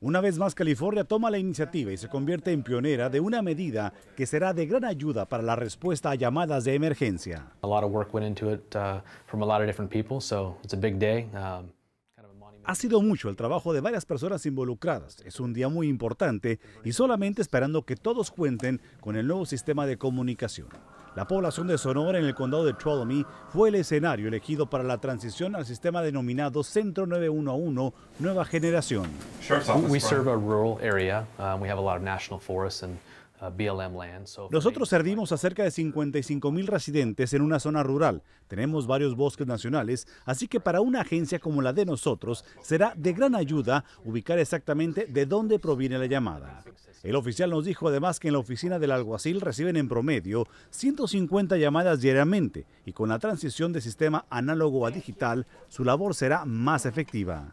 Una vez más, California toma la iniciativa y se convierte en pionera de una medida que será de gran ayuda para la respuesta a llamadas de emergencia. Ha sido mucho el trabajo de varias personas involucradas. Es un día muy importante y solamente esperando que todos cuenten con el nuevo sistema de comunicación. La población de Sonora en el condado de Tuolumne fue el escenario elegido para la transición al sistema denominado Centro 911 Nueva Generación. We serve a rural area. Um, we have a lot of national forests and Uh, nosotros servimos a cerca de 55 mil residentes en una zona rural. Tenemos varios bosques nacionales, así que para una agencia como la de nosotros será de gran ayuda ubicar exactamente de dónde proviene la llamada. El oficial nos dijo además que en la oficina del alguacil reciben en promedio 150 llamadas diariamente y con la transición de sistema análogo a digital su labor será más efectiva.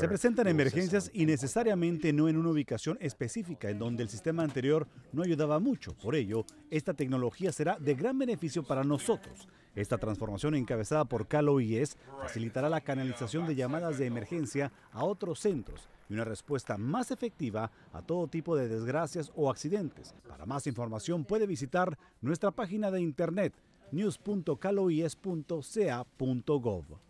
Se presentan emergencias y necesariamente no en un ubicación específica en donde el sistema anterior no ayudaba mucho. Por ello, esta tecnología será de gran beneficio para nosotros. Esta transformación encabezada por CaloIS e facilitará la canalización de llamadas de emergencia a otros centros y una respuesta más efectiva a todo tipo de desgracias o accidentes. Para más información puede visitar nuestra página de internet news.caloies.ca.gov.